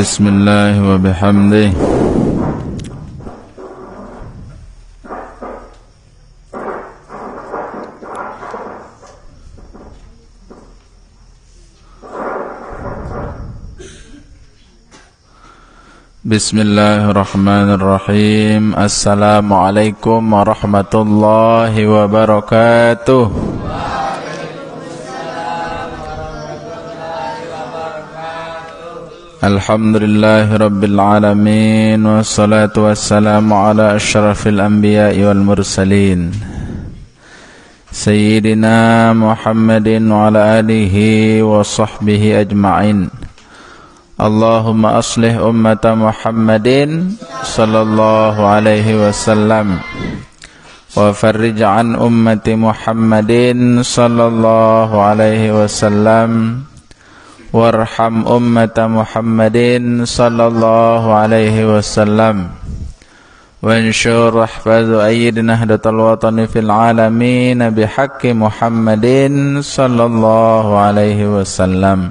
بسم الله وبحمده بسم الله الرحمن الرحيم السلام عليكم ورحمة الله وبركاته الحمد لله رب العالمين والصلاة والسلام على أشرف الأنبياء والمرسلين سيدنا محمد وعلى آله وصحبه أجمعين اللهم أصلح أمة محمد صلى الله عليه وسلم وفرج عن أمة محمد صلى الله عليه وسلم وارحم أمة محمد صلى الله عليه وسلم وانشر احفظ أيد نهضة الوطن في العالمين بحق محمد صلى الله عليه وسلم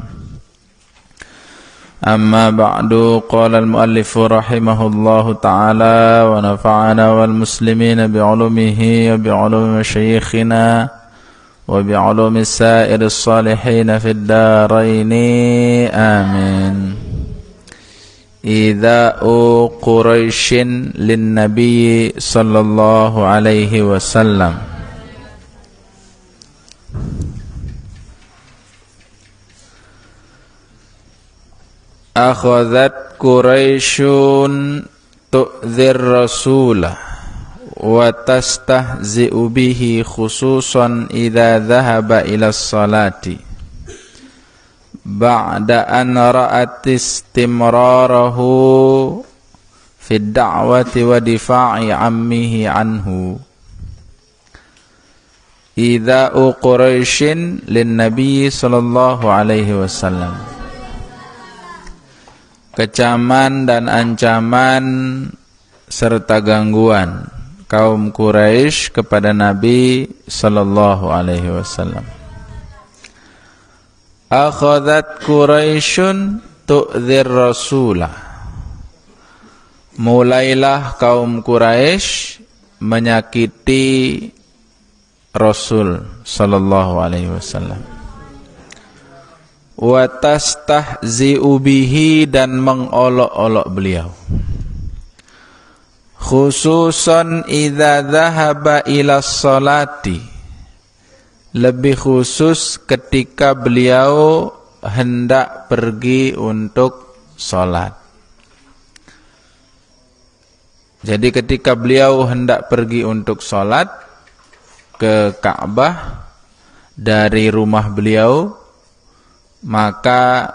أما بعد قال المؤلف رحمه الله تعالى ونفعنا والمسلمين بعلومه وبعلوم مشايخنا وبعلوم سائر الصالحين في الدارين آمين إيذاء قريش للنبي صلى الله عليه وسلم أخذت قريش تؤذي الرسول wa tastahzi'u bihi khususan idza dhahaba ila salati ba'da an ra'at istimrarahu fi da'wati wa difa'i ammihi anhu idza uqraishin lin nabiy sallallahu alaihi wasallam kecaman dan ancaman serta gangguan kaum Quraisy kepada Nabi sallallahu alaihi wasallam. Akhadhat Quraisyun tu'dzir rasulah. Mulailah kaum Quraisy menyakiti Rasul sallallahu alaihi wasallam. Wa tastahzi'u bihi dan mengolok-olok beliau khususon idza dhahaba ila salati lebih khusus ketika beliau hendak pergi untuk salat jadi ketika beliau hendak pergi untuk salat ke Ka'bah dari rumah beliau maka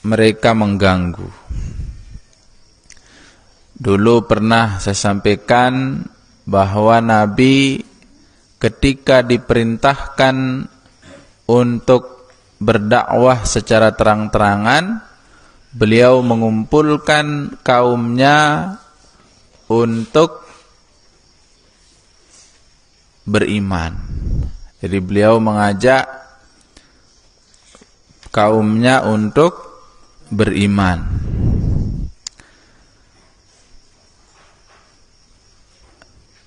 mereka mengganggu Dulu pernah saya sampaikan bahwa Nabi ketika diperintahkan untuk berdakwah secara terang-terangan, beliau mengumpulkan kaumnya untuk beriman. Jadi beliau mengajak kaumnya untuk beriman.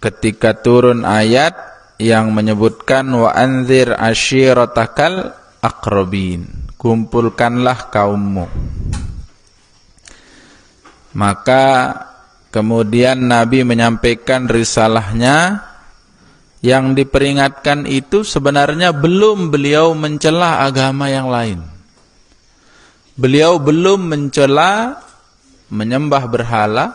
ketika turun ayat yang menyebutkan wa anzir ashiratakal akrobin kumpulkanlah kaummu maka kemudian Nabi menyampaikan risalahnya yang diperingatkan itu sebenarnya belum beliau mencela agama yang lain beliau belum mencela menyembah berhala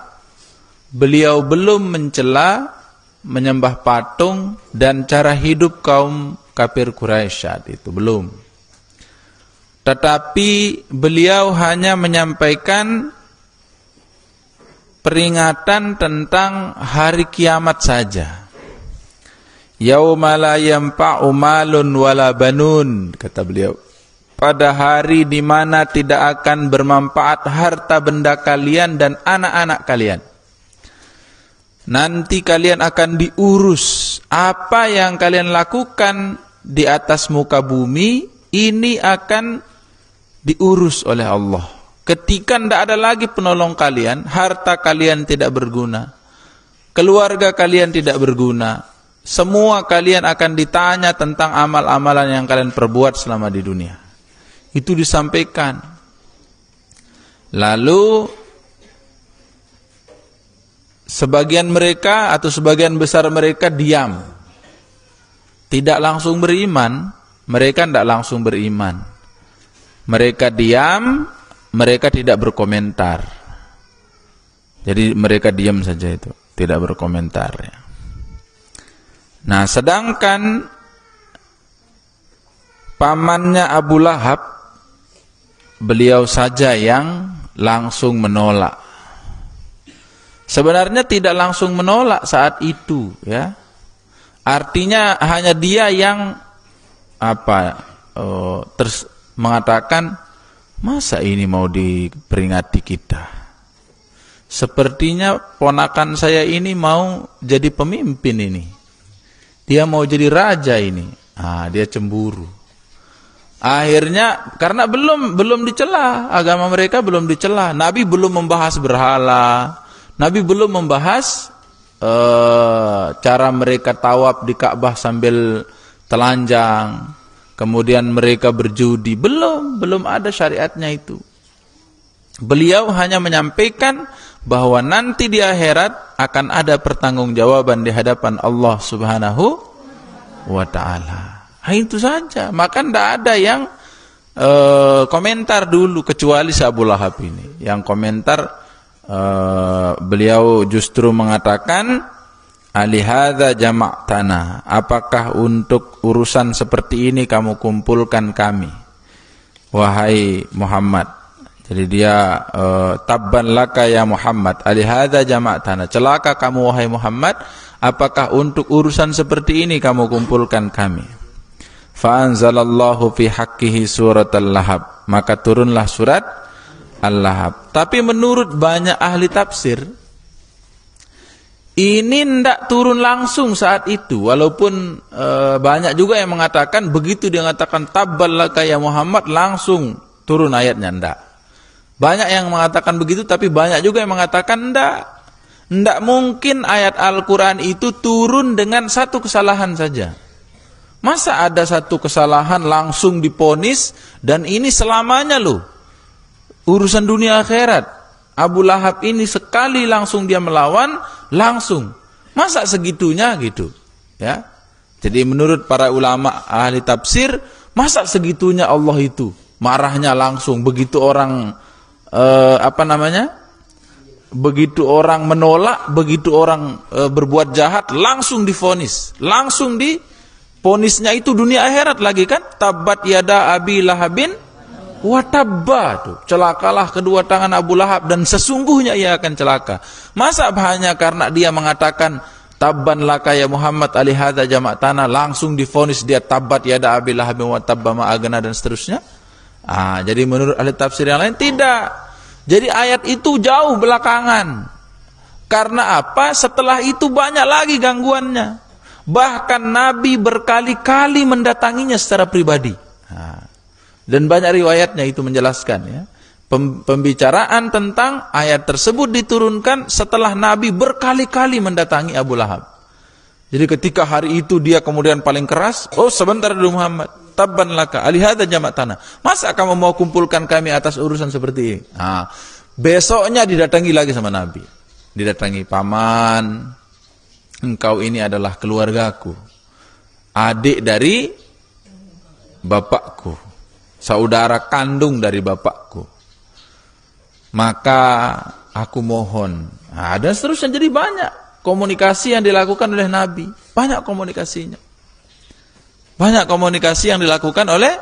beliau belum mencela menyembah patung dan cara hidup kaum kafir Quraisy saat itu belum. Tetapi beliau hanya menyampaikan peringatan tentang hari kiamat saja. Yauma la yanfa'u malun wala banun kata beliau. Pada hari di mana tidak akan bermanfaat harta benda kalian dan anak-anak kalian. Nanti kalian akan diurus Apa yang kalian lakukan di atas muka bumi Ini akan diurus oleh Allah Ketika tidak ada lagi penolong kalian Harta kalian tidak berguna Keluarga kalian tidak berguna Semua kalian akan ditanya tentang amal-amalan yang kalian perbuat selama di dunia Itu disampaikan Lalu Sebagian mereka atau sebagian besar mereka diam. Tidak langsung beriman, mereka tidak langsung beriman. Mereka diam, mereka tidak berkomentar. Jadi mereka diam saja itu, tidak berkomentar ya. Nah, sedangkan pamannya Abu Lahab beliau saja yang langsung menolak Sebenarnya tidak langsung menolak saat itu, ya. Artinya hanya dia yang apa oh, eh, terus mengatakan masa ini mau diperingati kita. Sepertinya ponakan saya ini mau jadi pemimpin ini. Dia mau jadi raja ini. Ah, dia cemburu. Akhirnya karena belum belum dicela, agama mereka belum dicela. Nabi belum membahas berhala, Nabi belum membahas uh, cara mereka tawaf di Ka'bah sambil telanjang, kemudian mereka berjudi. Belum, belum ada syariatnya itu. Beliau hanya menyampaikan bahwa nanti di akhirat akan ada pertanggungjawaban di hadapan Allah Subhanahu wa taala. Nah, itu saja. Maka tidak ada yang e, komentar dulu kecuali Abu Lahab ini. Yang komentar uh, beliau justru mengatakan alihada jamak tanah apakah untuk urusan seperti ini kamu kumpulkan kami wahai Muhammad jadi dia taban eh, tabban laka ya Muhammad alihada jamak tanah celaka kamu wahai Muhammad apakah untuk urusan seperti ini kamu kumpulkan kami Fa'anzalallahu fi haqqihi surat al-lahab. Maka turunlah surat Al-Lahab. Tapi menurut banyak ahli tafsir, ini tidak turun langsung saat itu, walaupun e, banyak juga yang mengatakan begitu dia mengatakan tabbal laka ya Muhammad langsung turun ayatnya ndak. Banyak yang mengatakan begitu, tapi banyak juga yang mengatakan ndak. Ndak mungkin ayat Al-Quran itu turun dengan satu kesalahan saja. Masa ada satu kesalahan langsung diponis dan ini selamanya loh urusan dunia akhirat. Abu Lahab ini sekali langsung dia melawan, langsung. Masa segitunya gitu. Ya. Jadi menurut para ulama ahli tafsir, masa segitunya Allah itu marahnya langsung begitu orang eh, apa namanya? Begitu orang menolak, begitu orang eh, berbuat jahat langsung difonis, langsung di ponisnya itu dunia akhirat lagi kan? Tabat yada abi lahabin Watabba celakalah kedua tangan Abu Lahab dan sesungguhnya ia akan celaka. Masa hanya karena dia mengatakan tabban laka ya Muhammad alihada jamak tanah langsung difonis dia tabat ya da Abi Lahab wa tabba ma agna dan seterusnya. Ah, jadi menurut ahli tafsir yang lain tidak. Jadi ayat itu jauh belakangan. Karena apa? Setelah itu banyak lagi gangguannya. Bahkan Nabi berkali-kali mendatanginya secara pribadi. Dan banyak riwayatnya itu menjelaskan ya. Pembicaraan tentang ayat tersebut diturunkan setelah Nabi berkali-kali mendatangi Abu Lahab. Jadi ketika hari itu dia kemudian paling keras, oh sebentar dulu Muhammad, tabban laka alihada jamak tanah. Masa kamu mau kumpulkan kami atas urusan seperti ini? Nah, besoknya didatangi lagi sama Nabi. Didatangi paman, engkau ini adalah keluargaku. Adik dari bapakku saudara kandung dari bapakku. Maka aku mohon. Nah, dan seterusnya jadi banyak komunikasi yang dilakukan oleh Nabi. Banyak komunikasinya. Banyak komunikasi yang dilakukan oleh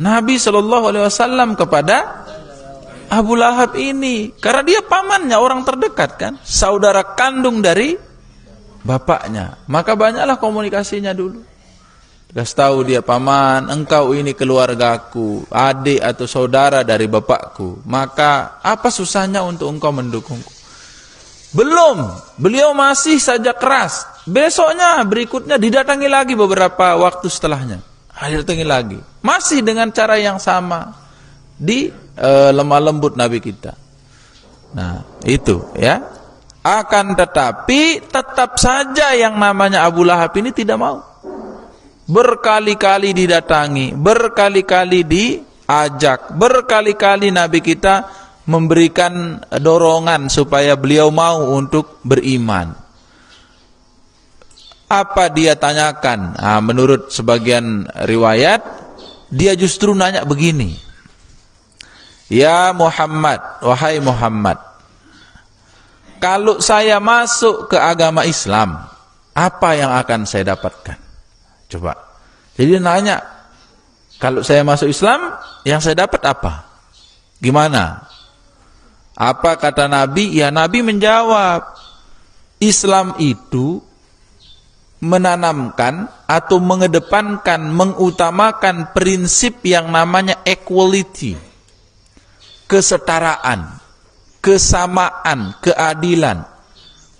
Nabi Shallallahu Alaihi Wasallam kepada Abu Lahab ini karena dia pamannya orang terdekat kan saudara kandung dari bapaknya maka banyaklah komunikasinya dulu Kasih tahu dia paman, engkau ini keluargaku, adik atau saudara dari bapakku. Maka apa susahnya untuk engkau mendukungku? Belum, beliau masih saja keras. Besoknya berikutnya didatangi lagi beberapa waktu setelahnya. Hadir tinggi lagi. Masih dengan cara yang sama di e, lemah lembut Nabi kita. Nah, itu ya. Akan tetapi tetap saja yang namanya Abu Lahab ini tidak mau berkali-kali didatangi, berkali-kali diajak, berkali-kali Nabi kita memberikan dorongan supaya beliau mau untuk beriman. Apa dia tanyakan? Nah, menurut sebagian riwayat, dia justru nanya begini. Ya Muhammad, wahai Muhammad, kalau saya masuk ke agama Islam, apa yang akan saya dapatkan? Coba. Jadi nanya, kalau saya masuk Islam, yang saya dapat apa? Gimana? Apa kata Nabi? Ya Nabi menjawab, Islam itu menanamkan atau mengedepankan, mengutamakan prinsip yang namanya equality, kesetaraan, kesamaan, keadilan.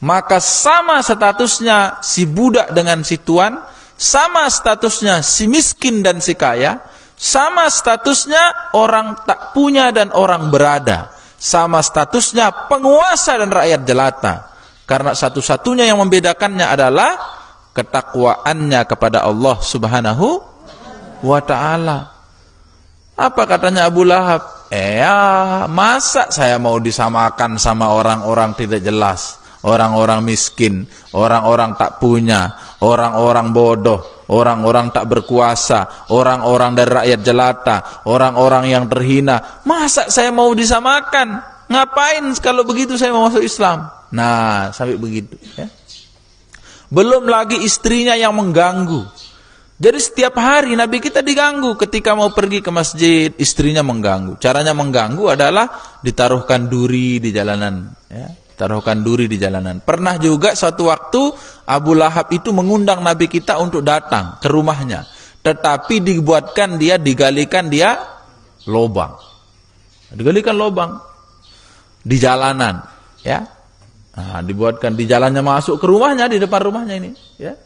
Maka sama statusnya si budak dengan si tuan, sama statusnya si miskin dan si kaya, sama statusnya orang tak punya dan orang berada, sama statusnya penguasa dan rakyat jelata. Karena satu-satunya yang membedakannya adalah ketakwaannya kepada Allah Subhanahu wa taala. Apa katanya Abu Lahab? Eh, ya, masa saya mau disamakan sama orang-orang tidak jelas? orang-orang miskin, orang-orang tak punya, orang-orang bodoh, orang-orang tak berkuasa, orang-orang dari rakyat jelata, orang-orang yang terhina. Masa saya mau disamakan? Ngapain kalau begitu saya mau masuk Islam? Nah, sampai begitu ya. Belum lagi istrinya yang mengganggu. Jadi setiap hari Nabi kita diganggu ketika mau pergi ke masjid, istrinya mengganggu. Caranya mengganggu adalah ditaruhkan duri di jalanan. Ya taruhkan duri di jalanan. Pernah juga suatu waktu Abu Lahab itu mengundang Nabi kita untuk datang ke rumahnya. Tetapi dibuatkan dia, digalikan dia lobang. Digalikan lobang di jalanan, ya. Nah, dibuatkan di jalannya masuk ke rumahnya di depan rumahnya ini, ya.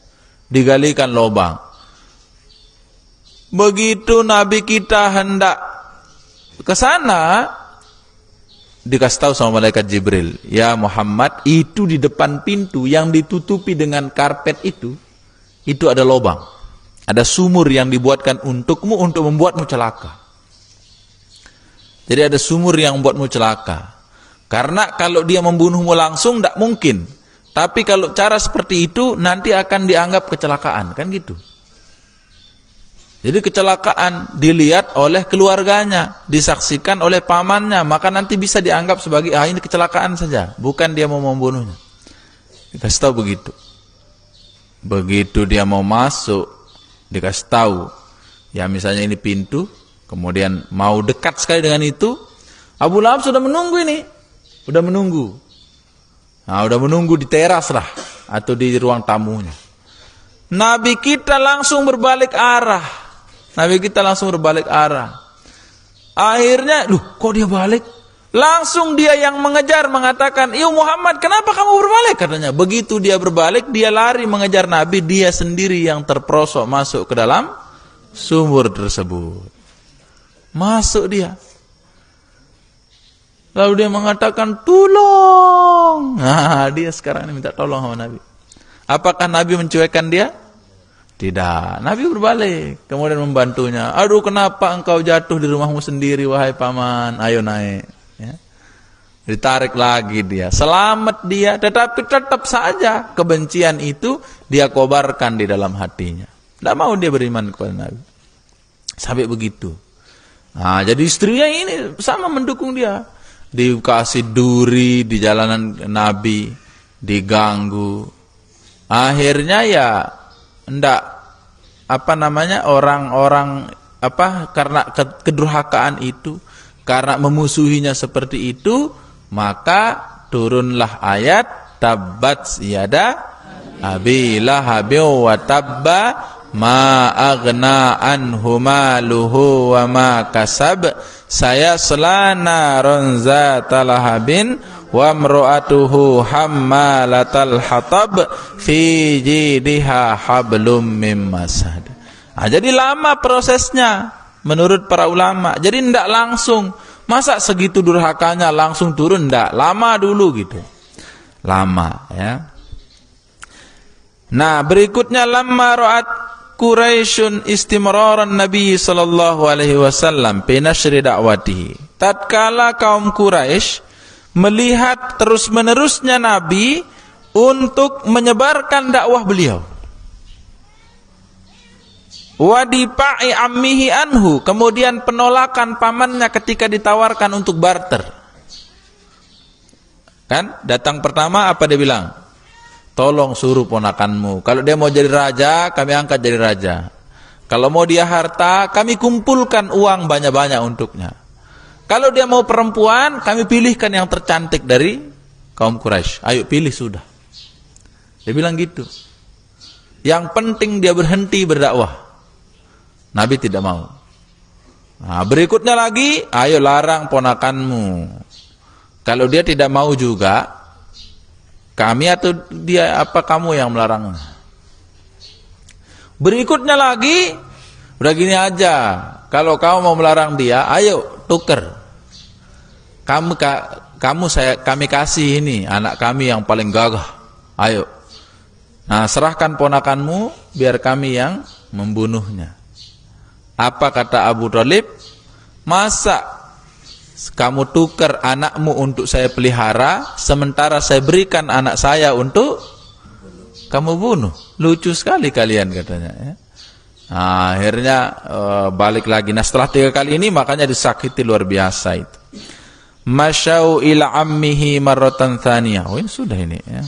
Digalikan lobang. Begitu Nabi kita hendak ke sana, dikasih tahu sama malaikat Jibril, "Ya Muhammad, itu di depan pintu yang ditutupi dengan karpet itu, itu ada lubang. Ada sumur yang dibuatkan untukmu untuk membuatmu celaka." Jadi ada sumur yang membuatmu celaka. Karena kalau dia membunuhmu langsung tidak mungkin. Tapi kalau cara seperti itu nanti akan dianggap kecelakaan, kan gitu. Jadi kecelakaan dilihat oleh keluarganya, disaksikan oleh pamannya, maka nanti bisa dianggap sebagai ah ini kecelakaan saja, bukan dia mau membunuhnya. Dikasih tahu begitu. Begitu dia mau masuk, dikasih tahu, ya misalnya ini pintu, kemudian mau dekat sekali dengan itu, Abu Lahab sudah menunggu ini, sudah menunggu. Nah, sudah menunggu di teras lah, atau di ruang tamunya. Nabi kita langsung berbalik arah Nabi kita langsung berbalik arah. Akhirnya, loh kok dia balik? Langsung dia yang mengejar mengatakan, "Ya Muhammad, kenapa kamu berbalik?" katanya. Begitu dia berbalik, dia lari mengejar Nabi, dia sendiri yang terperosok masuk ke dalam sumur tersebut. Masuk dia. Lalu dia mengatakan, "Tolong!" Nah, dia sekarang ini minta tolong sama Nabi. Apakah Nabi mencuekkan dia? Tidak. Nabi berbalik. Kemudian membantunya. Aduh kenapa engkau jatuh di rumahmu sendiri wahai paman. Ayo naik. Ya. Ditarik lagi dia. Selamat dia. Tetapi tetap saja kebencian itu dia kobarkan di dalam hatinya. Tidak mau dia beriman kepada Nabi. Sampai begitu. Nah, jadi istrinya ini sama mendukung dia. Dikasih duri di jalanan Nabi. Diganggu. Akhirnya ya ndak apa namanya orang-orang apa karena kedurhakaan itu karena memusuhinya seperti itu maka turunlah ayat tabbat yada abi lahabin wa tabba ma aghna anhu maluhu wa ma kasab saya selana ronza talahabin wa mro'atuhu hammalatal hatab fi jidiha hablum mim masad. Nah, jadi lama prosesnya menurut para ulama. Jadi tidak langsung. Masa segitu durhakanya langsung turun? Tidak. Lama dulu gitu. Lama ya. Nah berikutnya lama ro'at Quraisyun istimraran Nabi sallallahu alaihi wasallam pinashri da'watihi. Tatkala kaum Quraisy melihat terus-menerusnya Nabi untuk menyebarkan dakwah beliau. Wadipa'i ammihi anhu, kemudian penolakan pamannya ketika ditawarkan untuk barter. Kan? Datang pertama apa dia bilang? Tolong suruh ponakanmu. Kalau dia mau jadi raja, kami angkat jadi raja. Kalau mau dia harta, kami kumpulkan uang banyak-banyak untuknya. Kalau dia mau perempuan, kami pilihkan yang tercantik dari kaum Quraisy. Ayo pilih sudah. Dia bilang gitu. Yang penting dia berhenti berdakwah. Nabi tidak mau. Nah, berikutnya lagi, ayo larang ponakanmu. Kalau dia tidak mau juga, kami atau dia apa kamu yang melarangnya? Berikutnya lagi, Udah gini aja, kalau kamu mau melarang dia, ayo tuker. Kamu ka, kamu saya kami kasih ini anak kami yang paling gagah. Ayo. Nah, serahkan ponakanmu biar kami yang membunuhnya. Apa kata Abu Talib? Masa kamu tuker anakmu untuk saya pelihara, sementara saya berikan anak saya untuk kamu bunuh. Lucu sekali kalian katanya. Ya. Nah, akhirnya e, balik lagi. Nah setelah tiga kali ini makanya disakiti luar biasa itu. Masyau ila ammihi marratan thaniyah. Oh, ini sudah ini ya.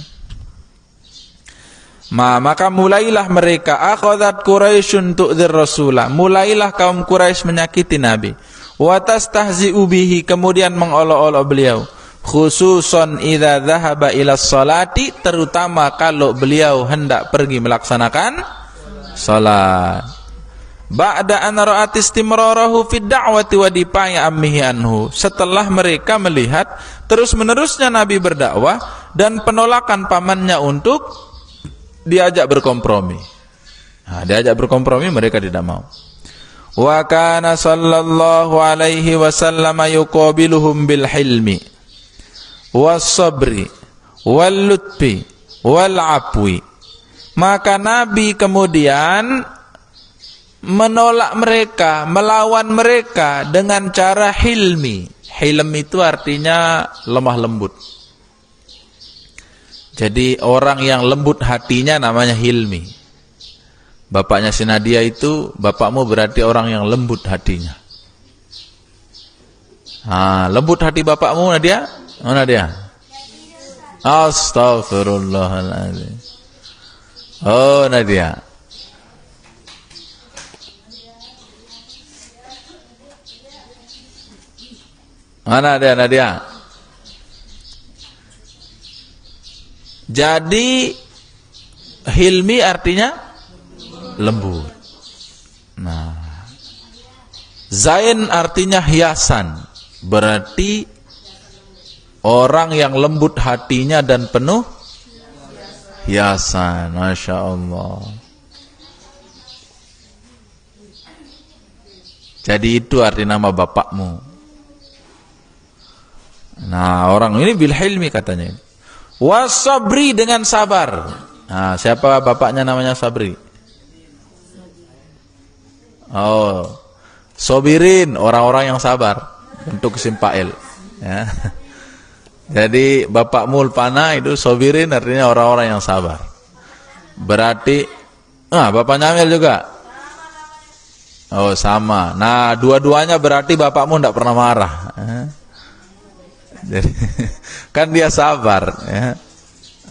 Ma, maka mulailah mereka akhadat Quraisyun untuk rasulah. Mulailah kaum Quraisy menyakiti Nabi. Watastahzi tahzi ubihi kemudian mengolok-olok beliau. Khususon idza dhahaba ila salati terutama kalau beliau hendak pergi melaksanakan salat ba'da an ra'at istimrarahu fid da'wati wa difai ammihi anhu setelah mereka melihat terus-menerusnya nabi berdakwah dan penolakan pamannya untuk diajak berkompromi nah, diajak berkompromi mereka tidak mau wa kana sallallahu alaihi wasallam yuqabiluhum bil hilmi was sabri wal lutfi wal afwi maka Nabi kemudian menolak mereka, melawan mereka dengan cara hilmi. Hilm itu artinya lemah lembut. Jadi orang yang lembut hatinya namanya hilmi. Bapaknya Sinadia itu, bapakmu berarti orang yang lembut hatinya. Ah, lembut hati bapakmu Nadia? Mana oh, dia? Astagfirullahaladzim. Oh Nadia. Mana dia Nadia? Jadi Hilmi artinya lembut. Nah, Zain artinya hiasan. Berarti orang yang lembut hatinya dan penuh hiasan Masya Allah Jadi itu arti nama bapakmu Nah orang ini bil hilmi katanya Wasabri dengan sabar Nah siapa bapaknya namanya Sabri Oh Sobirin orang-orang yang sabar Untuk simpail Ya jadi Bapak Mulpana itu sobirin artinya orang-orang yang sabar. Berarti, ah Bapak Nyamil juga. Oh sama. Nah dua-duanya berarti Bapakmu tidak pernah marah. Eh? Jadi kan dia sabar. Ya.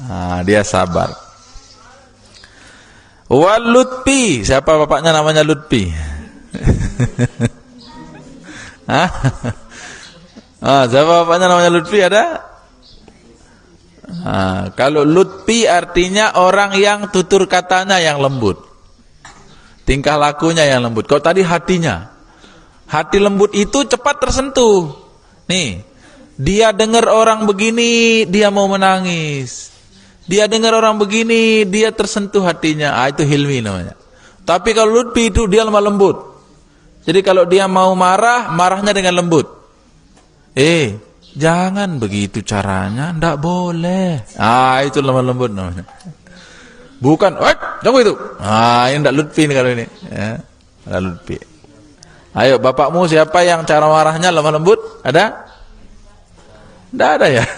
Nah, dia sabar. Walutpi, Lutpi siapa bapaknya namanya Lutpi? Hah? Ah, jawabannya namanya Lutfi ada? Ah, kalau Lutfi artinya orang yang tutur katanya yang lembut. Tingkah lakunya yang lembut. Kalau tadi hatinya. Hati lembut itu cepat tersentuh. Nih, dia dengar orang begini, dia mau menangis. Dia dengar orang begini, dia tersentuh hatinya. Ah, itu Hilmi namanya. Tapi kalau Lutfi itu dia lemah lembut. Jadi kalau dia mau marah, marahnya dengan lembut eh jangan begitu caranya, ndak boleh. Ah itu lemah lembut namanya. Bukan, eh jangan itu. Ah ini ndak Lutfi ini kalau ini. Ya, ndak Lutfi. Ayo bapakmu siapa yang cara marahnya lemah lembut? Ada? Ndak ada ya.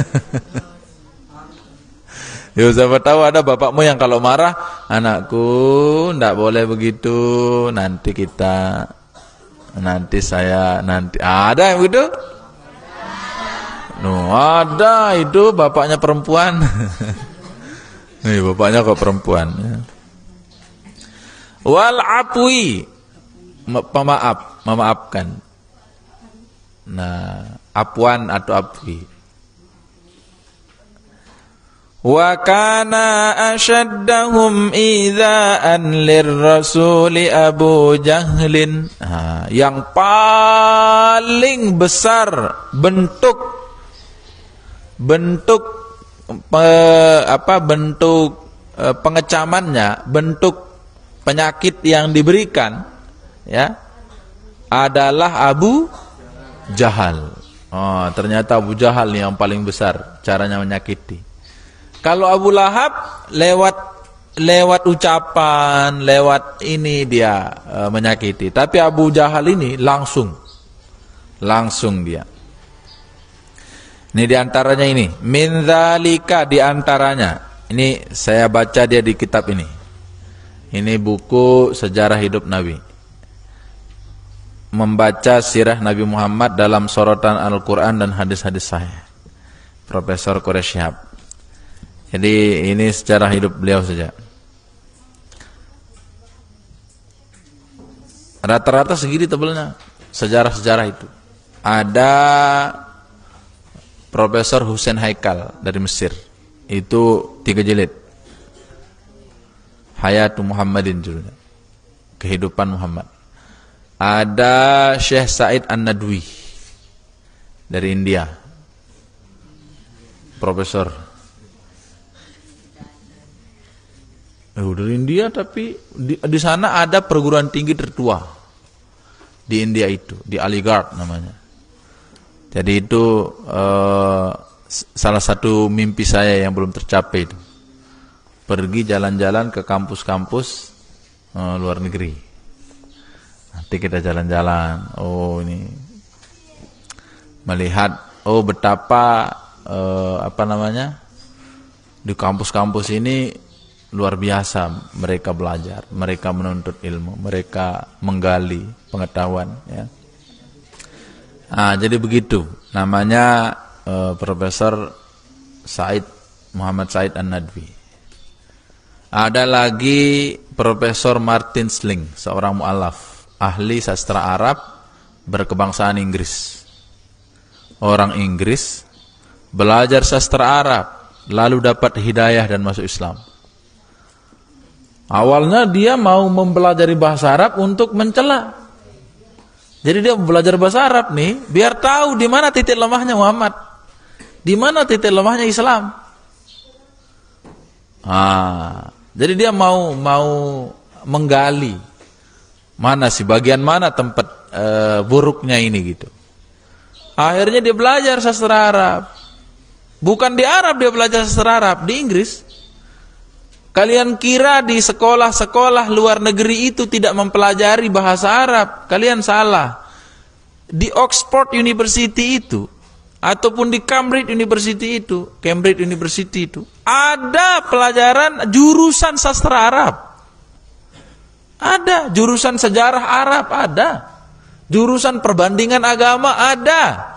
Ya siapa tahu ada bapakmu yang kalau marah, anakku ndak boleh begitu, nanti kita nanti saya nanti ah, ada yang begitu? No, ada itu bapaknya perempuan. Nih bapaknya kok perempuan. Ya. Wal apui pemaaf, memaafkan. Nah, apuan atau apui? Wa kana asyaddahum idza'an lirrasul Abu Jahlin. Nah, yang paling besar bentuk bentuk pe, apa bentuk e, pengecamannya, bentuk penyakit yang diberikan ya adalah Abu Jahal. Oh, ternyata Abu Jahal yang paling besar caranya menyakiti. Kalau Abu Lahab lewat lewat ucapan, lewat ini dia e, menyakiti. Tapi Abu Jahal ini langsung, langsung dia. Ini diantaranya ini. Min zalika diantaranya. Ini saya baca dia di kitab ini. Ini buku sejarah hidup Nabi. Membaca sirah Nabi Muhammad dalam sorotan Al-Quran dan hadis-hadis saya, Profesor Quraish Jadi ini sejarah hidup beliau saja. Rata-rata segini tebelnya sejarah-sejarah itu. Ada Profesor Hussein Haikal dari Mesir. Itu tiga jilid. Hayatu Muhammadin judulnya. Kehidupan Muhammad. Ada Syekh Said An-Nadwi dari India. Profesor. Eh, dari India tapi di, di sana ada perguruan tinggi tertua di India itu, di Aligarh namanya jadi itu eh, salah satu mimpi saya yang belum tercapai itu. Pergi jalan-jalan ke kampus-kampus eh, luar negeri. Nanti kita jalan-jalan. Oh ini melihat oh betapa eh, apa namanya di kampus-kampus ini luar biasa mereka belajar, mereka menuntut ilmu, mereka menggali pengetahuan ya. Nah, jadi begitu. Namanya uh, Profesor Said Muhammad Said An-Nadwi. Ada lagi Profesor Martin Sling, seorang mualaf, ahli sastra Arab berkebangsaan Inggris. Orang Inggris belajar sastra Arab, lalu dapat hidayah dan masuk Islam. Awalnya dia mau mempelajari bahasa Arab untuk mencela jadi dia belajar bahasa Arab nih, biar tahu di mana titik lemahnya Muhammad. Di mana titik lemahnya Islam. Ah, jadi dia mau mau menggali mana sih bagian mana tempat e, buruknya ini gitu. Akhirnya dia belajar sastra Arab. Bukan di Arab dia belajar sastra Arab, di Inggris. Kalian kira di sekolah-sekolah luar negeri itu tidak mempelajari bahasa Arab? Kalian salah. Di Oxford University itu ataupun di Cambridge University itu, Cambridge University itu ada pelajaran jurusan sastra Arab. Ada jurusan sejarah Arab ada. Jurusan perbandingan agama ada.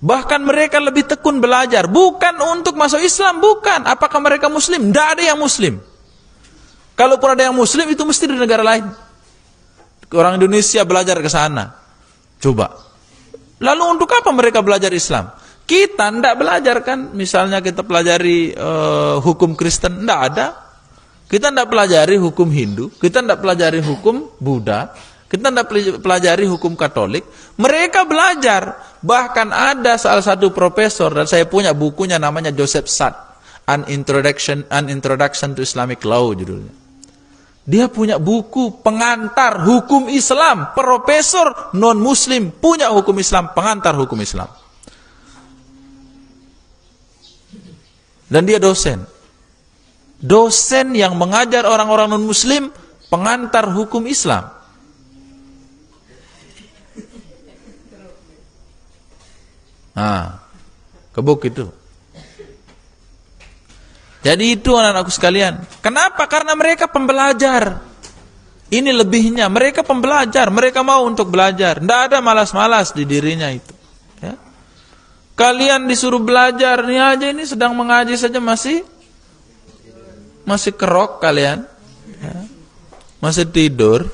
Bahkan mereka lebih tekun belajar, bukan untuk masuk Islam, bukan. Apakah mereka muslim? Tidak ada yang muslim. kalau Kalaupun ada yang muslim itu mesti di negara lain. Orang Indonesia belajar ke sana. Coba. Lalu untuk apa mereka belajar Islam? Kita tidak belajar kan, misalnya kita pelajari uh, hukum Kristen, tidak ada. Kita tidak pelajari hukum Hindu, kita tidak pelajari hukum Buddha, kita tidak pelajari hukum Katolik. Mereka belajar. Bahkan ada salah satu profesor dan saya punya bukunya namanya Joseph Sat, An Introduction An Introduction to Islamic Law judulnya. Dia punya buku pengantar hukum Islam, profesor non muslim punya hukum Islam, pengantar hukum Islam. Dan dia dosen. Dosen yang mengajar orang-orang non muslim pengantar hukum Islam. Nah, kebuk itu. Jadi itu anak-anakku sekalian. Kenapa? Karena mereka pembelajar. Ini lebihnya. Mereka pembelajar. Mereka mau untuk belajar. Tidak ada malas-malas di dirinya itu. Ya. Kalian disuruh belajar. Ini aja ini sedang mengaji saja masih masih kerok kalian. Ya. Masih tidur.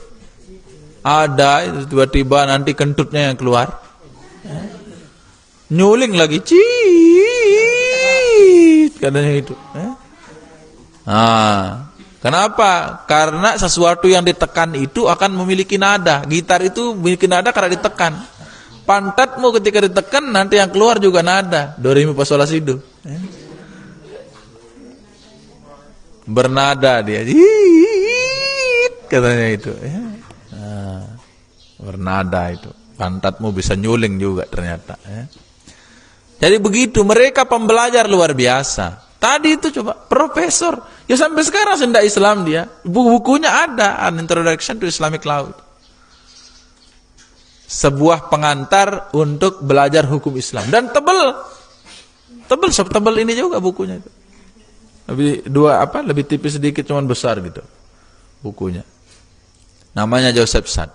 Ada tiba-tiba nanti kentutnya yang keluar. Ya nyuling lagi ciit katanya itu eh? ah kenapa karena sesuatu yang ditekan itu akan memiliki nada gitar itu memiliki nada karena ditekan pantatmu ketika ditekan nanti yang keluar juga nada do re mi fa eh? bernada dia ciit katanya itu eh? ah. bernada itu pantatmu bisa nyuling juga ternyata eh? Jadi begitu, mereka pembelajar luar biasa. Tadi itu coba, profesor. Ya sampai sekarang sendak Islam dia. Buku-bukunya ada, An Introduction to Islamic Law. Sebuah pengantar untuk belajar hukum Islam. Dan tebel. Tebel, tebel ini juga bukunya itu. Lebih dua apa? Lebih tipis sedikit cuman besar gitu. Bukunya. Namanya Joseph Sad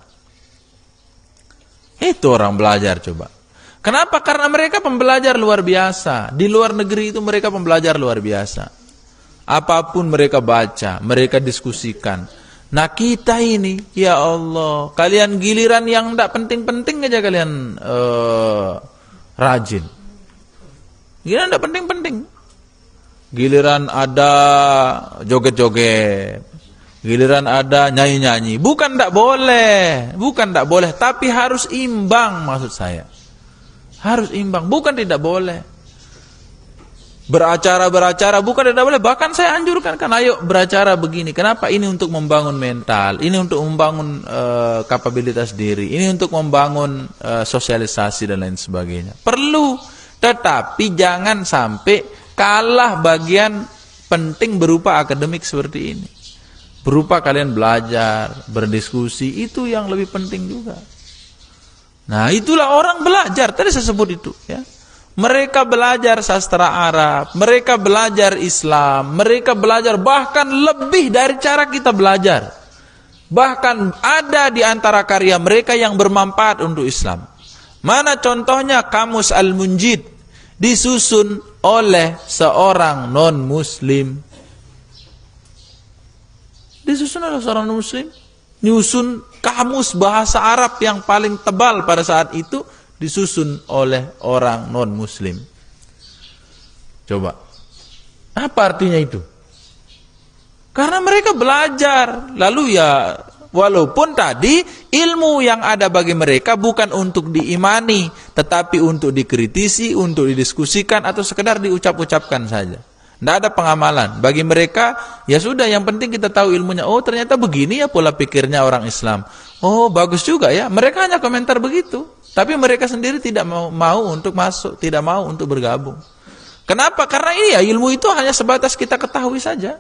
Itu orang belajar coba. Kenapa? Karena mereka pembelajar luar biasa. Di luar negeri itu mereka pembelajar luar biasa. Apapun mereka baca, mereka diskusikan. Nah kita ini, ya Allah, kalian giliran yang tidak penting-penting aja kalian uh, rajin. Giliran tidak penting-penting. Giliran ada joget-joget. Giliran ada nyanyi-nyanyi. Bukan tidak boleh. Bukan tidak boleh. Tapi harus imbang maksud saya. Harus imbang, bukan tidak boleh. Beracara-beracara bukan tidak boleh, bahkan saya anjurkan kan ayo beracara begini. Kenapa? Ini untuk membangun mental, ini untuk membangun uh, kapabilitas diri, ini untuk membangun uh, sosialisasi dan lain sebagainya. Perlu, tetapi jangan sampai kalah bagian penting berupa akademik seperti ini berupa kalian belajar, berdiskusi, itu yang lebih penting juga. Nah, itulah orang belajar. Tadi saya sebut itu, ya. Mereka belajar sastra Arab, mereka belajar Islam, mereka belajar bahkan lebih dari cara kita belajar. Bahkan ada di antara karya mereka yang bermanfaat untuk Islam. Mana contohnya Kamus Al-Munjid disusun oleh seorang non-muslim. Disusun oleh seorang non-muslim, nyusun kamus bahasa Arab yang paling tebal pada saat itu disusun oleh orang non-muslim. Coba, apa artinya itu? Karena mereka belajar, lalu ya walaupun tadi ilmu yang ada bagi mereka bukan untuk diimani, tetapi untuk dikritisi, untuk didiskusikan atau sekedar diucap-ucapkan saja. Tidak ada pengamalan. Bagi mereka, ya sudah yang penting kita tahu ilmunya. Oh ternyata begini ya pola pikirnya orang Islam. Oh bagus juga ya. Mereka hanya komentar begitu. Tapi mereka sendiri tidak mau, mau untuk masuk, tidak mau untuk bergabung. Kenapa? Karena iya ilmu itu hanya sebatas kita ketahui saja.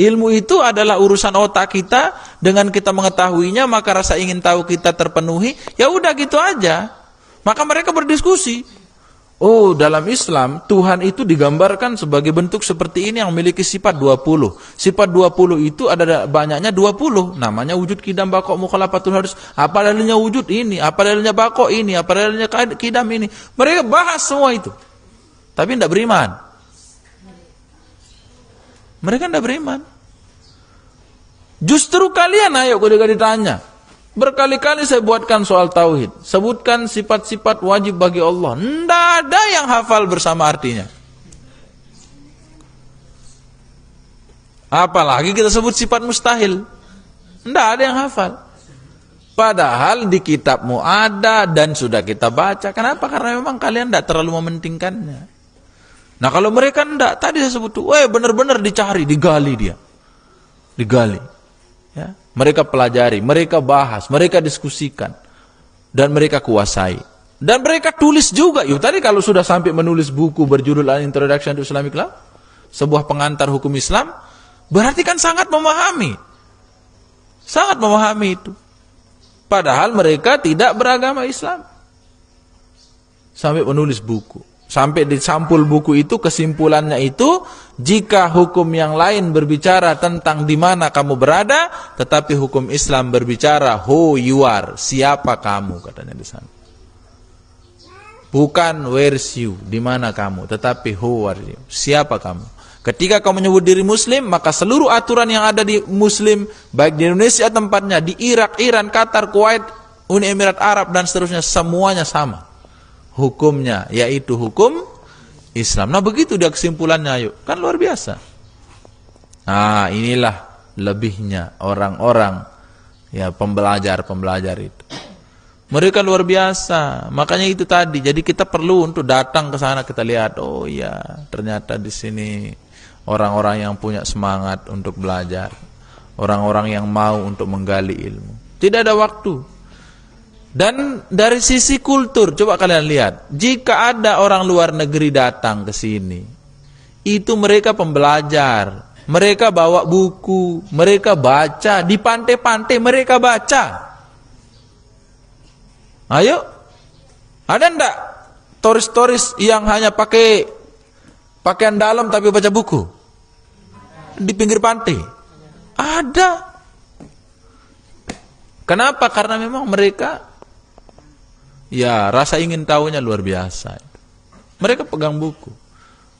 Ilmu itu adalah urusan otak kita, dengan kita mengetahuinya maka rasa ingin tahu kita terpenuhi, ya udah gitu aja. Maka mereka berdiskusi, Oh dalam Islam Tuhan itu digambarkan sebagai bentuk seperti ini yang memiliki sifat 20 Sifat 20 itu ada banyaknya 20 Namanya wujud kidam bakok mukhalafatul harus Apa dalilnya wujud ini, apa dalilnya bakok ini, apa dalilnya kidam ini Mereka bahas semua itu Tapi tidak beriman Mereka tidak beriman Justru kalian ayo ketika ditanya Berkali-kali saya buatkan soal tauhid. Sebutkan sifat-sifat wajib bagi Allah. Tidak ada yang hafal bersama artinya. Apalagi kita sebut sifat mustahil. Tidak ada yang hafal. Padahal di kitabmu ada dan sudah kita baca. Kenapa? Karena memang kalian tidak terlalu mementingkannya. Nah kalau mereka tidak, tadi saya sebut, weh benar-benar dicari, digali dia. Digali. Ya mereka pelajari, mereka bahas, mereka diskusikan. Dan mereka kuasai. Dan mereka tulis juga. Yuk, tadi kalau sudah sampai menulis buku berjudul An Introduction to Islamic Law, sebuah pengantar hukum Islam, berarti kan sangat memahami. Sangat memahami itu. Padahal mereka tidak beragama Islam. Sampai menulis buku. Sampai di sampul buku itu kesimpulannya itu jika hukum yang lain berbicara tentang di mana kamu berada, tetapi hukum Islam berbicara who you are, siapa kamu katanya di sana. Bukan where's you, di mana kamu, tetapi who are you, siapa kamu. Ketika kamu menyebut diri muslim, maka seluruh aturan yang ada di muslim, baik di Indonesia tempatnya, di Irak, Iran, Qatar, Kuwait, Uni Emirat Arab, dan seterusnya, semuanya sama hukumnya, yaitu hukum Islam. Nah begitu dia kesimpulannya, yuk. Kan luar biasa. Nah inilah lebihnya orang-orang ya pembelajar-pembelajar itu. Mereka luar biasa. Makanya itu tadi. Jadi kita perlu untuk datang ke sana kita lihat, oh iya, ternyata di sini orang-orang yang punya semangat untuk belajar, orang-orang yang mau untuk menggali ilmu. Tidak ada waktu dan dari sisi kultur, coba kalian lihat, jika ada orang luar negeri datang ke sini, itu mereka pembelajar, mereka bawa buku, mereka baca, di pantai-pantai mereka baca. Ayo, ada ndak turis-turis yang hanya pakai pakaian dalam tapi baca buku? Di pinggir pantai. Ada. Kenapa? Karena memang mereka Ya, rasa ingin tahunya luar biasa. Mereka pegang buku.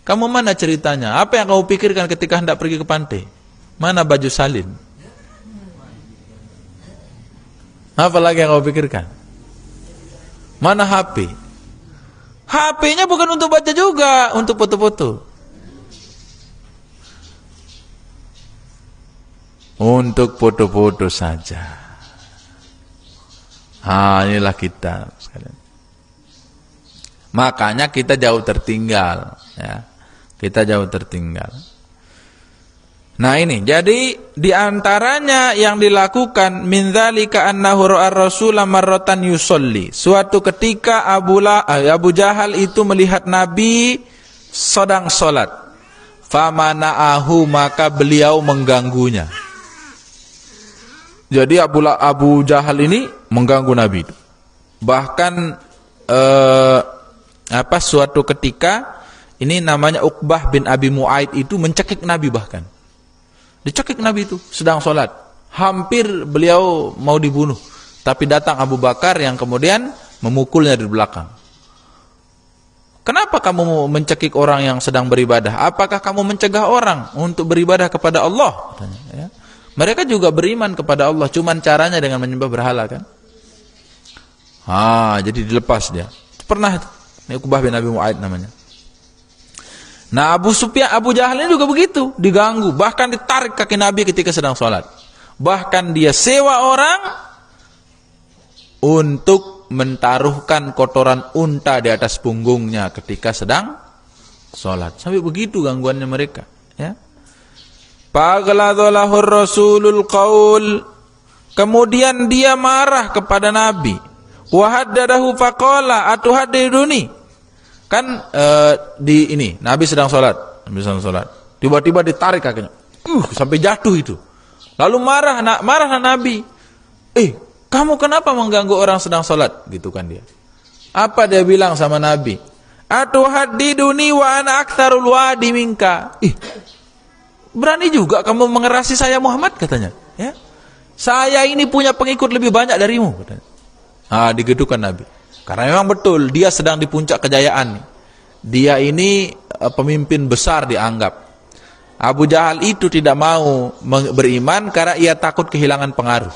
Kamu mana ceritanya? Apa yang kau pikirkan ketika hendak pergi ke pantai? Mana baju salin? Apa lagi yang kau pikirkan? Mana HP? HP-nya bukan untuk baca juga, untuk foto-foto. Untuk foto-foto saja. Ah, inilah kita. sekalian Makanya kita jauh tertinggal. Ya. Kita jauh tertinggal. Nah ini, jadi diantaranya yang dilakukan min dzalika annahu ra'ar rasul marratan yusolli. Suatu ketika Abu, La, eh, Abu Jahal itu melihat Nabi sedang salat. Famana'ahu maka beliau mengganggunya. Jadi Abu, La, Abu Jahal ini mengganggu Nabi itu. Bahkan eh, apa suatu ketika ini namanya Uqbah bin Abi Muaid itu mencekik Nabi bahkan. Dicekik Nabi itu sedang sholat. Hampir beliau mau dibunuh. Tapi datang Abu Bakar yang kemudian memukulnya dari belakang. Kenapa kamu mencekik orang yang sedang beribadah? Apakah kamu mencegah orang untuk beribadah kepada Allah? Ya. Mereka juga beriman kepada Allah, cuman caranya dengan menyembah berhala kan? Ah, jadi dilepas dia. Pernah itu. Ini Kubah bin Abi Mu'aid namanya. Nah Abu Sufyan, Abu Jahal ini juga begitu, diganggu, bahkan ditarik kaki Nabi ketika sedang sholat. Bahkan dia sewa orang untuk mentaruhkan kotoran unta di atas punggungnya ketika sedang sholat. Sampai begitu gangguannya mereka. Ya. Pagladolahur Rasulul Kaul. Kemudian dia marah kepada Nabi wa fakola faqala atuhaddiruni kan uh, di ini Nabi sedang sholat Nabi sedang sholat tiba-tiba ditarik kakinya uh, sampai jatuh itu lalu marah nak marah Nabi eh kamu kenapa mengganggu orang sedang sholat gitu kan dia apa dia bilang sama Nabi atuhaddiruni wa ana aktsarul wadi minka ih berani juga kamu mengerasi saya Muhammad katanya ya saya ini punya pengikut lebih banyak darimu katanya Ah, digedukan Nabi. Karena memang betul dia sedang di puncak kejayaan. Dia ini eh, pemimpin besar dianggap. Abu Jahal itu tidak mau beriman karena ia takut kehilangan pengaruh.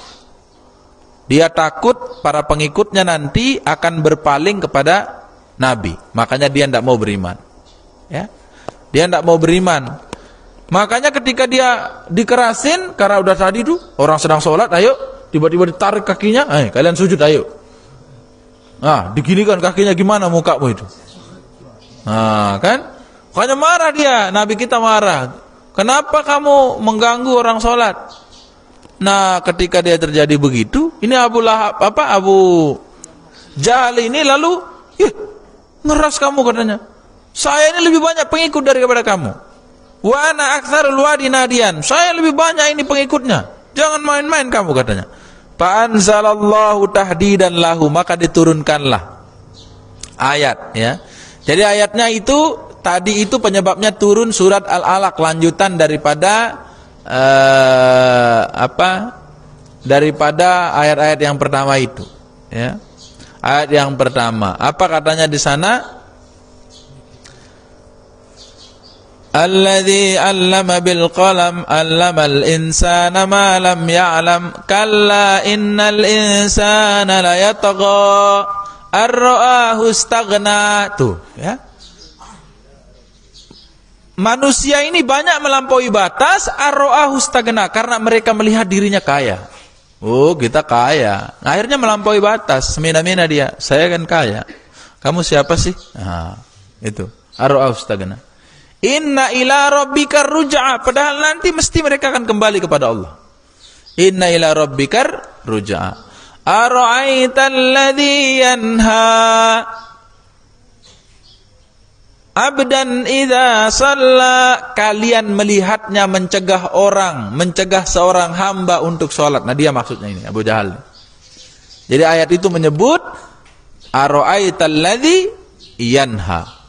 Dia takut para pengikutnya nanti akan berpaling kepada Nabi. Makanya dia tidak mau beriman. Ya. Dia tidak mau beriman. Makanya ketika dia dikerasin karena udah tadi tuh orang sedang sholat, ayo tiba-tiba ditarik kakinya, eh kalian sujud ayo. Nah, diginikan kakinya gimana mukamu itu? Nah, kan? Pokoknya marah dia, Nabi kita marah. Kenapa kamu mengganggu orang sholat? Nah, ketika dia terjadi begitu, ini Abu Lahab apa Abu Jahal ini lalu, ih, ngeras kamu katanya. Saya ini lebih banyak pengikut daripada kamu. Wa luar aktsarul nadian. Saya lebih banyak ini pengikutnya. Jangan main-main kamu katanya. Fa'anzalallahu tahdidan lahu maka diturunkanlah ayat ya. Jadi ayatnya itu tadi itu penyebabnya turun surat Al-Alaq lanjutan daripada uh, apa? daripada ayat-ayat yang pertama itu ya. Ayat yang pertama. Apa katanya di sana? Alladhi allama bil qalam allama al insana ma lam ya'lam kalla innal insana layatgha arra'ahu istaghna tuh ya Manusia ini banyak melampaui batas arra'ahu istaghna karena mereka melihat dirinya kaya Oh kita kaya nah, akhirnya melampaui batas semina mina dia saya kan kaya kamu siapa sih nah, itu arra'ahu istaghna Inna ila rabbikar ruj'a. Padahal nanti mesti mereka akan kembali kepada Allah. Inna ila rabbikar ruj'a. Ara'aital ladzi yanha abdan idza salla. kalian melihatnya mencegah orang, mencegah seorang hamba untuk sholat. Nah, dia maksudnya ini Abu Jahal. Jadi ayat itu menyebut ara'aital ladzi yanha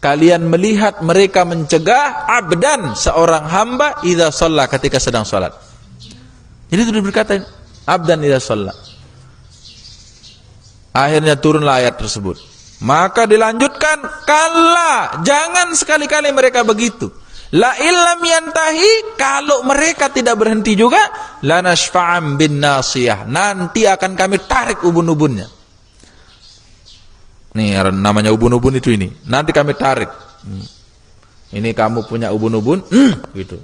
kalian melihat mereka mencegah abdan seorang hamba idza shalla ketika sedang salat. Jadi itu berkata abdan idza shalla. Akhirnya turunlah ayat tersebut. Maka dilanjutkan kala jangan sekali-kali mereka begitu. La illam yantahi kalau mereka tidak berhenti juga lanasfa'am bin nasiyah nanti akan kami tarik ubun-ubunnya. Nih namanya ubun-ubun itu ini. Nanti kami tarik. Hmm. Ini kamu punya ubun-ubun, hmm, gitu.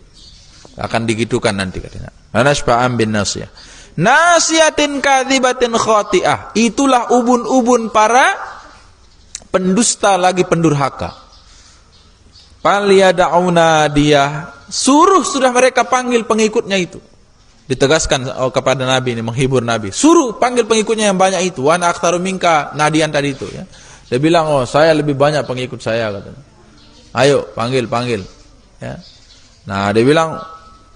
Akan digitukan nanti katanya. Anasba'am bin nasiyah. Nasiyatin kadhibatin khati'ah. Itulah ubun-ubun para pendusta lagi pendurhaka. Paliyada'una dia. Suruh sudah mereka panggil pengikutnya itu ditegaskan oh, kepada Nabi ini menghibur Nabi. Suruh panggil pengikutnya yang banyak itu. Wan akhtaru Nadian tadi itu ya. Dia bilang, "Oh, saya lebih banyak pengikut saya," katanya. "Ayo, panggil, panggil." Ya. Nah, dia bilang,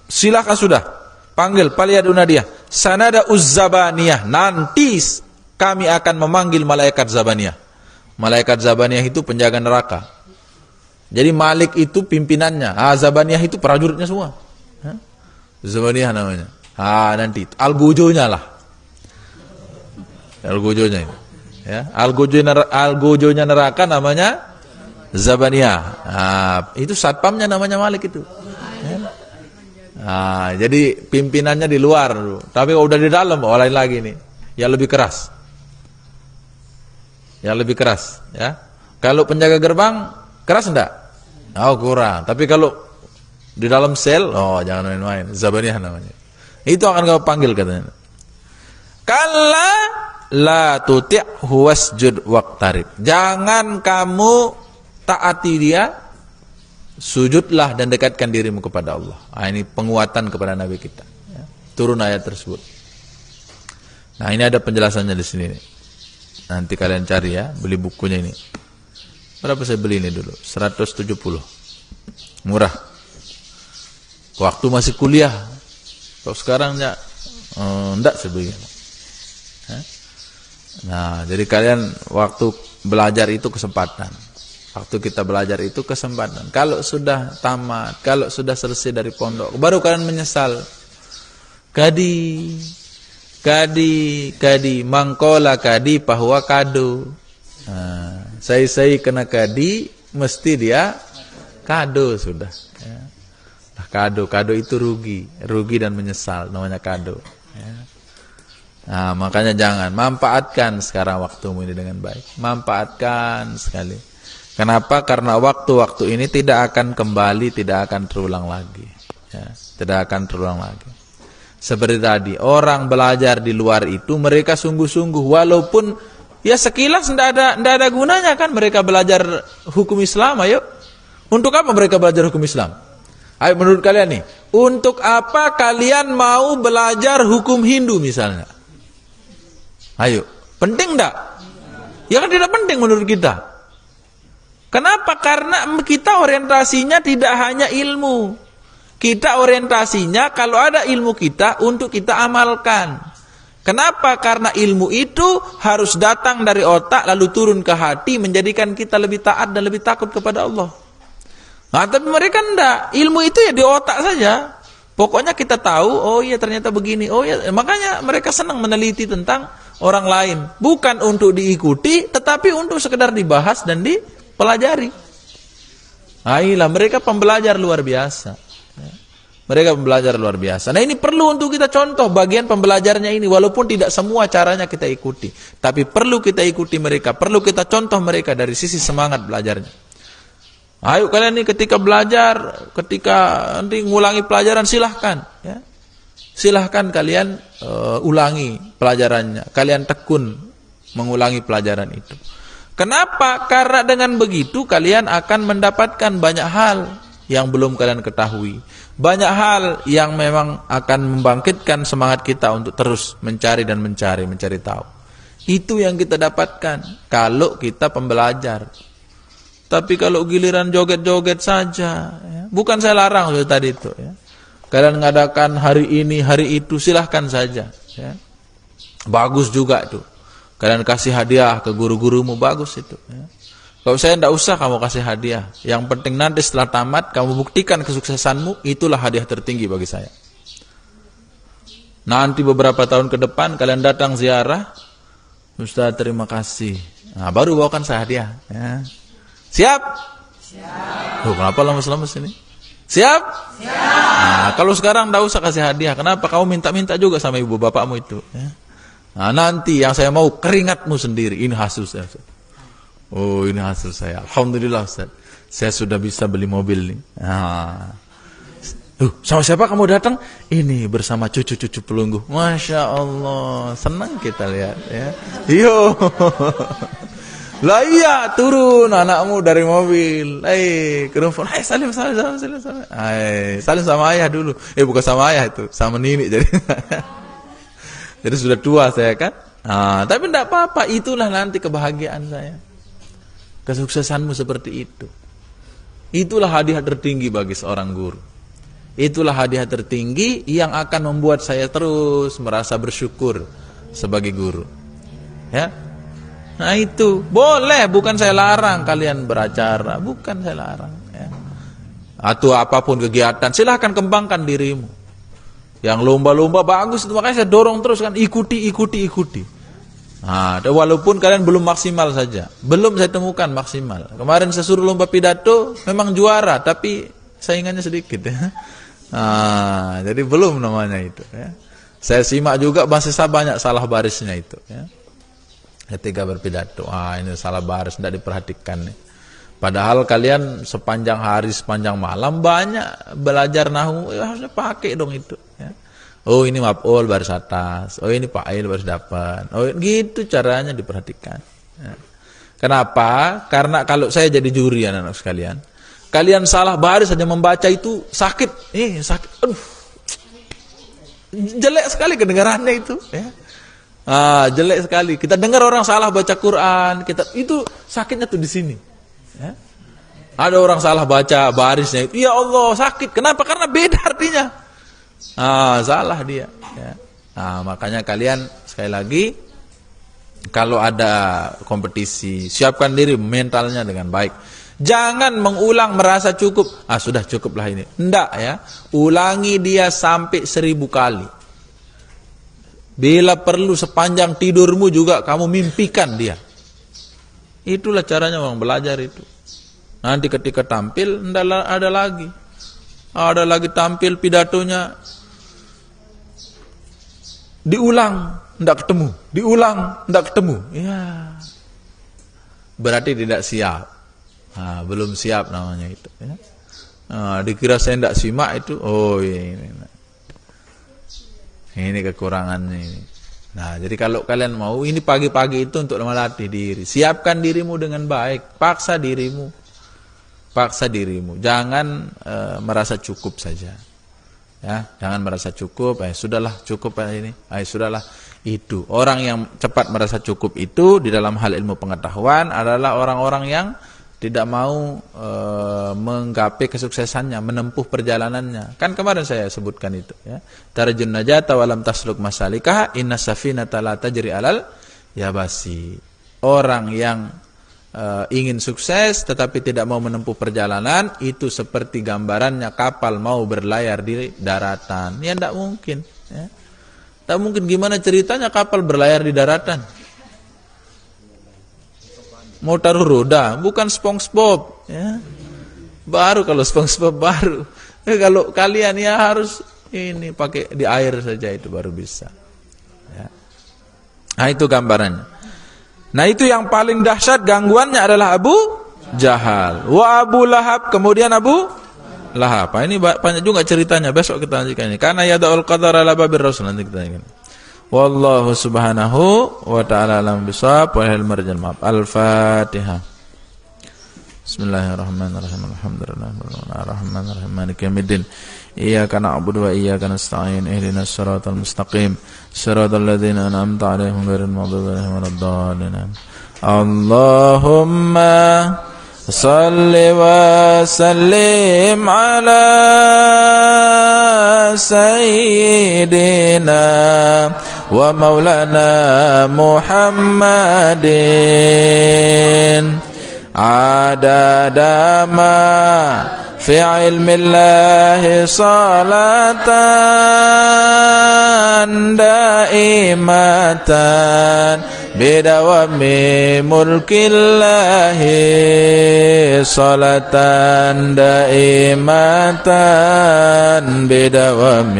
"Silakan sudah. Panggil paliyaduna dia. Sanada uzzabaniyah. Nanti kami akan memanggil malaikat Zabaniyah." Malaikat Zabaniyah itu penjaga neraka. Jadi Malik itu pimpinannya, ah, Zabaniyah itu prajuritnya semua. Ya. Zabaniyah namanya. Ah nanti algojonya lah. Algojonya ini. Ya, algojonya algojonya neraka namanya Zabania. Ah, itu satpamnya namanya Malik itu. Ya. Ah, jadi pimpinannya di luar Tapi kalau udah di dalam oh lain lagi nih. Ya lebih keras. Ya lebih keras, ya. Kalau penjaga gerbang keras enggak? Oh, kurang. Tapi kalau di dalam sel, oh jangan main-main. Zabania namanya. Itu akan kau panggil katanya. Kalla la tuti'hu wasjud waqtarib. Jangan kamu taati dia, sujudlah dan dekatkan dirimu kepada Allah. Nah, ini penguatan kepada Nabi kita. Ya, turun ayat tersebut. Nah ini ada penjelasannya di sini. Nanti kalian cari ya, beli bukunya ini. Berapa saya beli ini dulu? 170. Murah. Waktu masih kuliah, kalau sekarang ya enggak eh, sebagian. Eh? Nah, jadi kalian waktu belajar itu kesempatan. Waktu kita belajar itu kesempatan. Kalau sudah tamat, kalau sudah selesai dari pondok, baru kalian menyesal. Kadi, kadi, kadi, mangkola kadi, bahwa kado. Nah, saya-saya kena kadi, mesti dia kado sudah kado kado itu rugi rugi dan menyesal namanya kado ya. nah, makanya jangan manfaatkan sekarang waktumu ini dengan baik manfaatkan sekali kenapa karena waktu-waktu ini tidak akan kembali tidak akan terulang lagi ya. tidak akan terulang lagi seperti tadi, orang belajar di luar itu mereka sungguh-sungguh walaupun ya sekilas tidak ada tidak ada gunanya kan mereka belajar hukum Islam ayo. Untuk apa mereka belajar hukum Islam? Ayo menurut kalian nih, untuk apa kalian mau belajar hukum Hindu misalnya? Ayo, penting enggak? Ya kan tidak penting menurut kita. Kenapa? Karena kita orientasinya tidak hanya ilmu. Kita orientasinya kalau ada ilmu kita untuk kita amalkan. Kenapa? Karena ilmu itu harus datang dari otak lalu turun ke hati menjadikan kita lebih taat dan lebih takut kepada Allah. Nah, tapi mereka enggak. Ilmu itu ya di otak saja. Pokoknya kita tahu, oh iya ternyata begini. Oh iya, makanya mereka senang meneliti tentang orang lain. Bukan untuk diikuti, tetapi untuk sekedar dibahas dan dipelajari. Ailah nah, mereka pembelajar luar biasa. Mereka pembelajar luar biasa. Nah ini perlu untuk kita contoh bagian pembelajarnya ini. Walaupun tidak semua caranya kita ikuti. Tapi perlu kita ikuti mereka. Perlu kita contoh mereka dari sisi semangat belajarnya. Ayo kalian nih ketika belajar, ketika nanti ngulangi pelajaran silahkan. Ya. Silahkan kalian uh, ulangi pelajarannya. Kalian tekun mengulangi pelajaran itu. Kenapa? Karena dengan begitu kalian akan mendapatkan banyak hal yang belum kalian ketahui. Banyak hal yang memang akan membangkitkan semangat kita untuk terus mencari dan mencari, mencari tahu. Itu yang kita dapatkan kalau kita pembelajar. Tapi kalau giliran joget-joget saja, ya. bukan saya larang loh tadi itu. Ya. Kalian mengadakan hari ini, hari itu, silahkan saja. Ya. Bagus juga itu. Kalian kasih hadiah ke guru-gurumu, bagus itu. Ya. Kalau saya tidak usah kamu kasih hadiah. Yang penting nanti setelah tamat, kamu buktikan kesuksesanmu, itulah hadiah tertinggi bagi saya. Nanti beberapa tahun ke depan, kalian datang ziarah, Ustaz terima kasih. Nah, baru bawakan saya hadiah. Ya. Siap? Siap. Loh, kenapa lama lemes sini? Siap? Siap. Nah, kalau sekarang tidak usah kasih hadiah. Kenapa? Kamu minta-minta juga sama ibu bapakmu itu. Ya. Nah, nanti yang saya mau keringatmu sendiri. Ini hasil saya. Ustaz. Oh, ini hasil saya. Alhamdulillah Ustaz. Saya sudah bisa beli mobil nih. Nah. Uh, sama siapa kamu datang? Ini bersama cucu-cucu pelunggu. Masya Allah. Senang kita lihat ya. Yo. Lah iya turun anakmu dari mobil. Eh, hey, Hei salim salim salim salim salim. Hei salim sama ayah dulu. Eh bukan sama ayah itu, sama Nini. jadi. jadi sudah tua saya kan. Nah, tapi tidak apa-apa, itulah nanti kebahagiaan saya. Kesuksesanmu seperti itu. Itulah hadiah tertinggi bagi seorang guru. Itulah hadiah tertinggi yang akan membuat saya terus merasa bersyukur sebagai guru. Ya, Nah itu boleh, bukan saya larang kalian beracara, bukan saya larang. Ya. Atau apapun kegiatan, silahkan kembangkan dirimu. Yang lomba-lomba bagus, itu makanya saya dorong terus kan ikuti, ikuti, ikuti. Nah, walaupun kalian belum maksimal saja, belum saya temukan maksimal. Kemarin saya suruh lomba pidato, memang juara, tapi saingannya sedikit. Ya. Nah, jadi belum namanya itu. Ya. Saya simak juga masih banyak salah barisnya itu. Ya ketika berpidato. Ah ini salah baris, tidak diperhatikan. Nih. Padahal kalian sepanjang hari, sepanjang malam banyak belajar nahu, ya harusnya pakai dong itu. Ya. Oh ini mapol baris atas, oh ini pak air baris dapat. Oh gitu caranya diperhatikan. Ya. Kenapa? Karena kalau saya jadi juri anak-anak sekalian, kalian salah baris saja membaca itu sakit. Eh sakit. Aduh. Jelek sekali kedengarannya itu, ya. Ah, jelek sekali. Kita dengar orang salah baca Quran, kita itu sakitnya tuh di sini. Ya. Ada orang salah baca barisnya. Ya Allah, sakit. Kenapa? Karena beda artinya. Ah, salah dia. Ya. Nah, makanya kalian sekali lagi kalau ada kompetisi, siapkan diri mentalnya dengan baik. Jangan mengulang merasa cukup. Ah, sudah cukuplah ini. Enggak ya. Ulangi dia sampai seribu kali. Bila perlu sepanjang tidurmu juga kamu mimpikan dia. Itulah caranya orang belajar itu. Nanti ketika tampil ada lagi. Ada lagi tampil pidatonya. Diulang, tidak ketemu. Diulang, tidak ketemu. Ya. Berarti tidak siap. Nah, belum siap namanya itu. Ya. Nah, dikira saya tidak simak itu. Oh iya. iya. iya. Ini kekurangannya ini. Nah, jadi kalau kalian mau ini pagi-pagi itu untuk melatih diri. Siapkan dirimu dengan baik, paksa dirimu. Paksa dirimu. Jangan e, merasa cukup saja. Ya, jangan merasa cukup, eh sudahlah cukup ini. Eh sudahlah itu. Orang yang cepat merasa cukup itu di dalam hal ilmu pengetahuan adalah orang-orang yang tidak mau e, menggapai kesuksesannya, menempuh perjalanannya. Kan kemarin saya sebutkan itu ya. Tarjun najata walam tasluk masalikah inna safina talata jari alal yabasi. Orang yang e, ingin sukses tetapi tidak mau menempuh perjalanan itu seperti gambarannya kapal mau berlayar di daratan. Ya tidak mungkin ya. Tak mungkin gimana ceritanya kapal berlayar di daratan mau taruh roda, bukan SpongeBob. Ya. Baru kalau SpongeBob baru. Ya, kalau kalian ya harus ini pakai di air saja itu baru bisa. Ya. Nah itu gambarannya. Nah itu yang paling dahsyat gangguannya adalah Abu Jahal. Wa Abu Lahab kemudian Abu Lahab. Nah, ini banyak juga ceritanya besok kita lanjutkan ini. Karena ya daul qadar ala babir rasul nanti kita lanjutkan. Wallahu subhanahu wa ta'ala alam bisawab wa hilmar jalmab. Al-Fatihah. Bismillahirrahmanirrahim. Alhamdulillahirrahmanirrahim. Maliki yaumiddin. Iyyaka na'budu wa iyyaka nasta'in. Ihdinas siratal mustaqim. Siratal ladzina an'amta 'alaihim ghairil maghdubi 'alaihim waladdallin. Allahumma salli wa sallim ala sayyidina ومولانا محمد عدد ما في علم الله صلاة دائمة بدوام ملك الله صلاة دائمة بدوام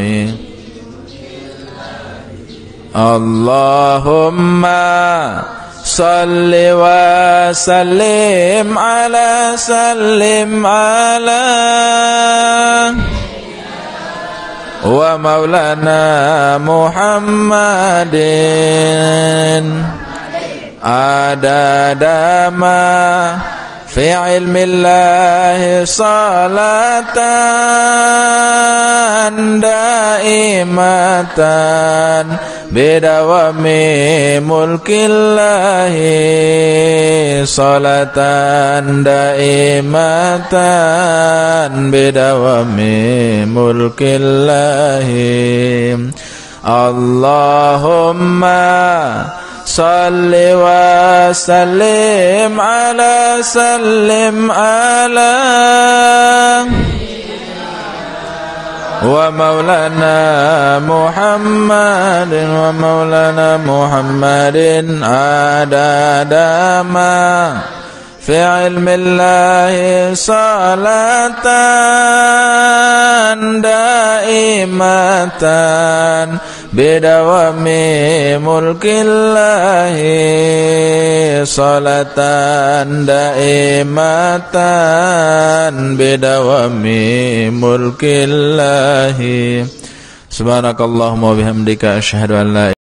Allahumma salli wa sallim ala sallim ala wa maulana Muhammadin ada ma fi ilmi salatan salatan daimatan Beda bidawami mulkillahi salatan daimatan bidawami mulkillahi Allahumma salli wa sallim ala sallim ala ومولانا محمد ومولانا محمد عدد ما في علم الله صلاة دائمة بدوام ملك الله صلاة دائمة بدوام ملك الله سبحانك اللهم وبحمدك أشهد أن لا